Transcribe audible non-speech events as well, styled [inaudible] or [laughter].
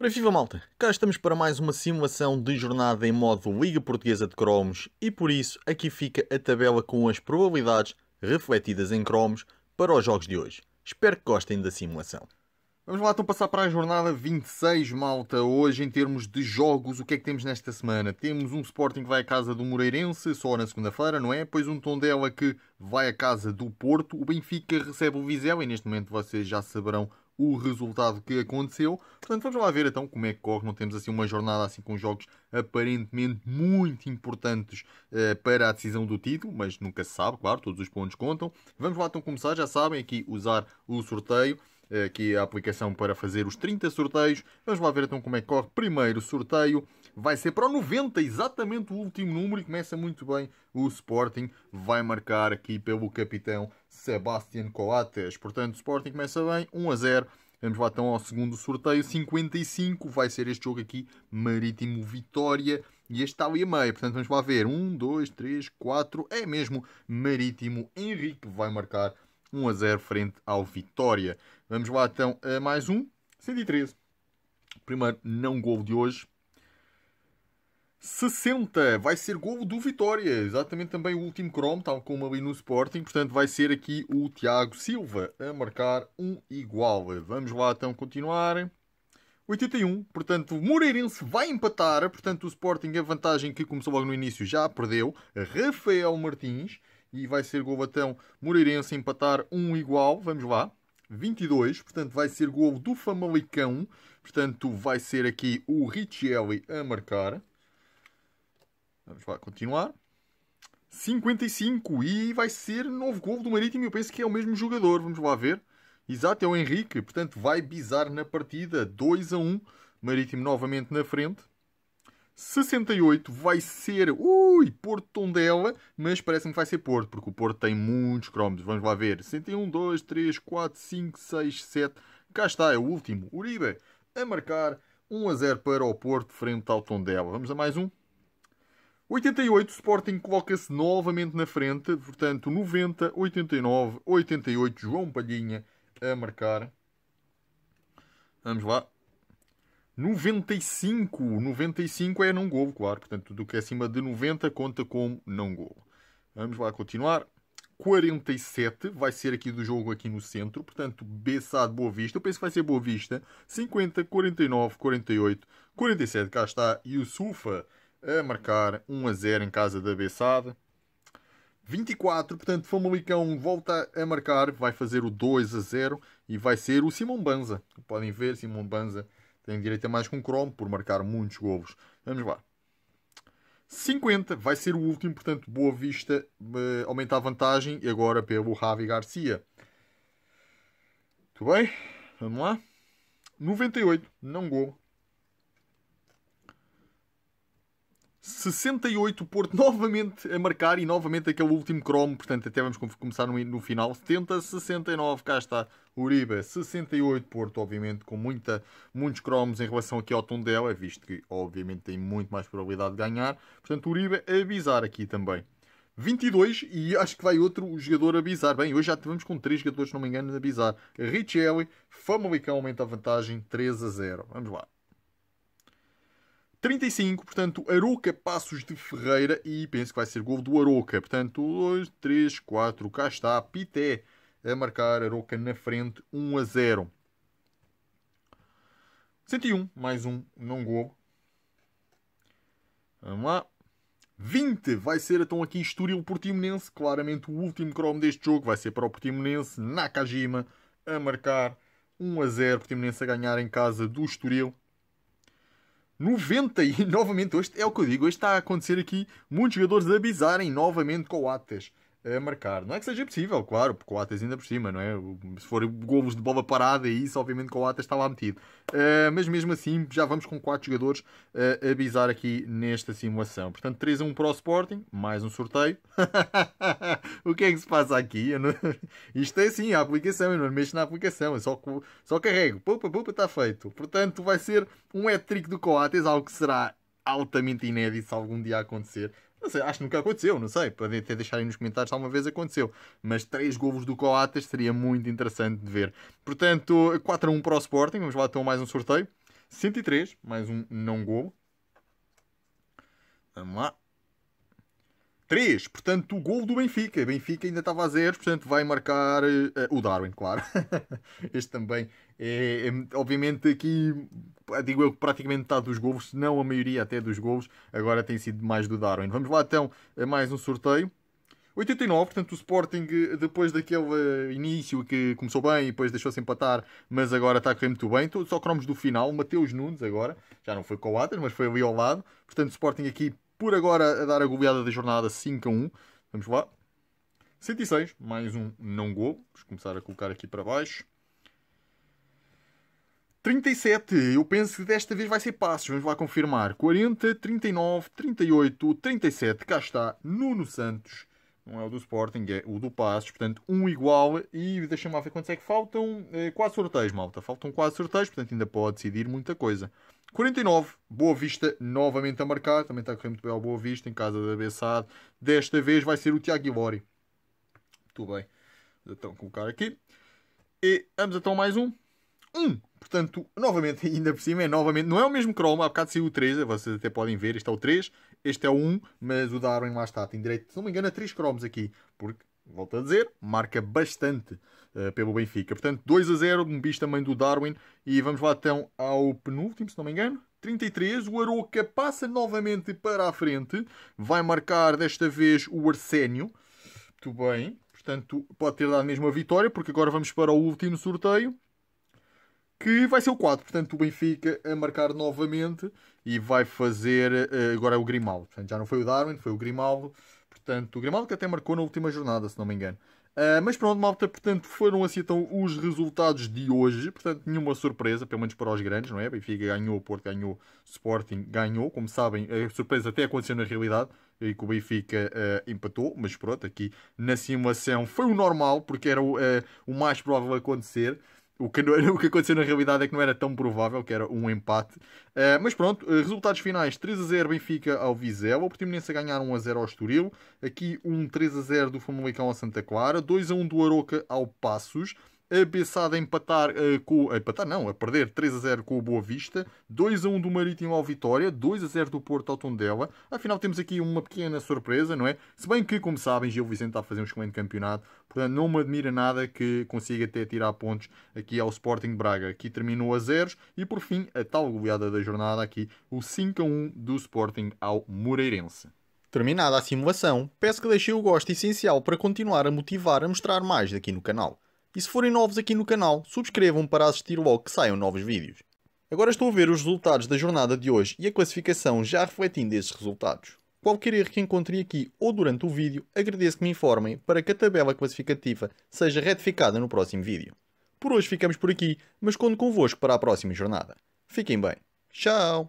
Para viva malta, cá estamos para mais uma simulação de jornada em modo Liga Portuguesa de Cromos e por isso aqui fica a tabela com as probabilidades refletidas em cromos para os jogos de hoje. Espero que gostem da simulação. Vamos lá então passar para a jornada 26, malta. Hoje, em termos de jogos, o que é que temos nesta semana? Temos um Sporting que vai à casa do Moreirense, só na segunda-feira, não é? Pois um Tondela que vai à casa do Porto. O Benfica recebe o Vizela e neste momento vocês já saberão o resultado que aconteceu. Portanto, vamos lá ver então como é que corre. Não temos assim uma jornada assim com jogos aparentemente muito importantes eh, para a decisão do título, mas nunca se sabe, claro, todos os pontos contam. Vamos lá então começar, já sabem, aqui usar o sorteio aqui a aplicação para fazer os 30 sorteios. Vamos lá ver então como é que corre. Primeiro sorteio vai ser para o 90, exatamente o último número, e começa muito bem o Sporting. Vai marcar aqui pelo capitão Sebastian Coates. Portanto, o Sporting começa bem, 1 a 0. Vamos lá então ao segundo sorteio, 55, vai ser este jogo aqui, Marítimo Vitória, e este está ali a meio, portanto vamos lá ver, 1, 2, 3, 4, é mesmo Marítimo Henrique, vai marcar 1 a 0 frente ao Vitória. Vamos lá então a mais um. 113. Primeiro não gol de hoje. 60 vai ser gol do Vitória, exatamente também o último cromo, tal como ali no Sporting. Portanto, vai ser aqui o Tiago Silva a marcar um igual. Vamos lá então continuar. 81, portanto, o Moreirense vai empatar. Portanto, o Sporting, a vantagem que começou logo no início, já perdeu. Rafael Martins e vai ser gol então Moreirense empatar um igual. Vamos lá. 22, portanto vai ser gol do Famalicão, portanto vai ser aqui o Richelli a marcar. Vamos lá continuar. 55 e vai ser novo gol do Marítimo, eu penso que é o mesmo jogador, vamos lá ver. Exato, é o Henrique, portanto vai bizar na partida, 2 a 1, Marítimo novamente na frente. 68 vai ser, ui, Porto Tondela, mas parece-me que vai ser Porto, porque o Porto tem muitos cromos. Vamos lá ver. 61, 2, 3, 4, 5, 6, 7. Cá está, é o último. Uribe a marcar 1 a 0 para o Porto frente ao Tondela. Vamos a mais um. 88, Sporting coloca-se novamente na frente. Portanto, 90, 89, 88, João Palhinha a marcar. Vamos lá. 95. 95 é não gol, claro. Portanto, tudo que é acima de 90 conta como não gol. Vamos lá continuar. 47 vai ser aqui do jogo aqui no centro, portanto, Bessado Boa Vista, eu penso que vai ser Boa Vista, 50, 49, 48, 47, cá está Yusufa a marcar 1 a 0 em casa da Bessado. 24, portanto, Famalicão volta a marcar, vai fazer o 2 a 0 e vai ser o Simão Banza. Podem ver, Simão Banza tem direito a mais com um Chrome por marcar muitos golos. Vamos lá. 50 vai ser o último, portanto, Boa Vista uh, aumenta a vantagem e agora pelo Ravi Garcia. Muito bem, vamos lá. 98, não gol. 68 Porto novamente a marcar e novamente aquele último cromo, portanto até vamos começar no, no final. 70, 69, cá está Uribe, 68 Porto, obviamente com muita, muitos cromos em relação aqui ao Tondela, visto que obviamente tem muito mais probabilidade de ganhar. Portanto Uribe a avisar aqui também. 22 e acho que vai outro jogador a avisar. Bem, hoje já tivemos com 3 jogadores, se não me engano, a avisar. Richelli, Famalicão aumenta a vantagem 3 a 0. Vamos lá. 35, portanto, Aroca Passos de Ferreira e penso que vai ser gol do Aroca. Portanto, 2, 3, 4, cá está, Pité a marcar Aroca na frente, 1 a 0. 101, mais um não gol. Vamos lá. 20 vai ser então aqui Estoril Portimonense, claramente o último cromo deste jogo vai ser para o Portimonense, Nakajima a marcar 1 a 0, Portimonense a ganhar em casa do Estoril. 90 e [laughs] novamente hoje é o que eu digo, hoje está a acontecer aqui muitos jogadores abisarem novamente com o Atas a marcar. Não é que seja possível, claro, porque o Atas ainda por cima, não é? Se for golos de bola parada e é isso, obviamente com o Atas está lá metido. Uh, mas mesmo assim, já vamos com 4 jogadores uh, a bizar aqui nesta simulação. Portanto, 3 a 1 para o Sporting, mais um sorteio. [laughs] o que é que se passa aqui? Não... [laughs] Isto é assim, a aplicação, eu não mexo na aplicação, eu só, só carrego, pupa, pupa, está feito. Portanto, vai ser um hat-trick do Coates, é algo que será altamente inédito se algum dia acontecer. Não sei, acho que nunca aconteceu, não sei. Podem até aí nos comentários se alguma vez aconteceu. Mas três golos do Coates seria muito interessante de ver. Portanto, 4 a 1 para o Sporting. Vamos lá então mais um sorteio. 103, mais um não gol. Vamos lá. 3, portanto, o gol do Benfica. Benfica ainda estava a zeros, portanto, vai marcar uh, o Darwin, claro. [laughs] este também é, é, obviamente, aqui digo eu que praticamente metade dos gols, se não a maioria até dos gols, agora tem sido mais do Darwin. Vamos lá então a mais um sorteio. 89, portanto, o Sporting, depois daquele eh, início que começou bem e depois deixou-se empatar, mas agora está a correr muito bem. só cromos do final. Mateus Nunes, agora, já não foi com o Atas, mas foi ali ao lado. Portanto, o Sporting aqui por agora a dar a goleada da jornada 5 a 1. Vamos lá. 106, mais um não gol. Vamos começar a colocar aqui para baixo. 37, eu penso que desta vez vai ser passos, vamos lá confirmar. 40, 39, 38, 37, cá está Nuno Santos não é o do Sporting, é o do Passos, portanto, um igual e deixa-me lá ver quantos é que faltam, eh, quatro sorteios, malta, faltam quatro sorteios, portanto ainda pode decidir muita coisa. 49, Boa Vista novamente a marcar, também está a correr muito bem ao Boa Vista, em casa da Bessade, desta vez vai ser o Tiago Ilori. Muito bem, vamos então colocar aqui, e vamos então mais um, um Portanto, novamente, [laughs] ainda por cima, é novamente, não é o mesmo Chroma, há bocado saiu o 3, vocês até podem ver, este é o 3, este é o 1, mas o Darwin lá está, tem direito, se não me engano, a 3 cromos aqui, porque, volto a dizer, marca bastante uh, pelo Benfica. Portanto, 2 a 0, um bicho também do Darwin, e vamos lá então ao penúltimo, se não me engano, 33, o Aroca passa novamente para a frente, vai marcar desta vez o Arsénio, muito bem, portanto, pode ter dado mesmo a vitória, porque agora vamos para o último sorteio, que vai ser o 4. Portanto, o Benfica a marcar novamente e vai fazer eh, agora é o Grimaldo. Portanto, já não foi o Darwin, foi o Grimaldo. Portanto, o Grimaldo que até marcou na última jornada, se não me engano. Uh, mas pronto, malta, portanto, foram assim então os resultados de hoje. Portanto, nenhuma surpresa, pelo menos para os grandes, não é? Benfica ganhou, Porto ganhou, Sporting ganhou. Como sabem, a surpresa até aconteceu na realidade e que o Benfica uh, empatou, mas pronto, aqui na simulação foi o normal, porque era o, uh, o mais provável acontecer. O que, é- [laughs] o que aconteceu na realidade é que não era tão provável, que era um empate. Uh, mas pronto, eh, resultados finais: 3 a 0 Benfica ao Vizela, o Portimonense a ganhar 1 a 0 ao Estoril, aqui um 3 a 0 do Famalicão ao Santa Clara, 2 a 1 do Aroca ao Passos, a Bessada empatar uh, com. A empatar, não, a perder 3 a 0 com o Boa Vista, 2 a 1 do Marítimo ao Vitória, 2 a 0 do Porto ao Tondela. Afinal, temos aqui uma pequena surpresa, não é? Se bem que, como sabem, Gil Vicente está a fazer um excelente campeonato, portanto, não me admira nada que consiga até tirar pontos aqui ao Sporting Braga. que terminou a zeros e, por fim, a tal goleada da jornada aqui, o 5 a 1 do Sporting ao Moreirense. Terminada a simulação, peço que deixem o gosto essencial para continuar a motivar a mostrar mais daqui no canal. E se forem novos aqui no canal, subscrevam para assistir logo que saiam novos vídeos. Agora estou a ver os resultados da jornada de hoje e a classificação já refletindo esses resultados. Qualquer erro que encontrem aqui ou durante o vídeo, agradeço que me informem para que a tabela classificativa seja retificada no próximo vídeo. Por hoje ficamos por aqui, mas conto convosco para a próxima jornada. Fiquem bem. Tchau!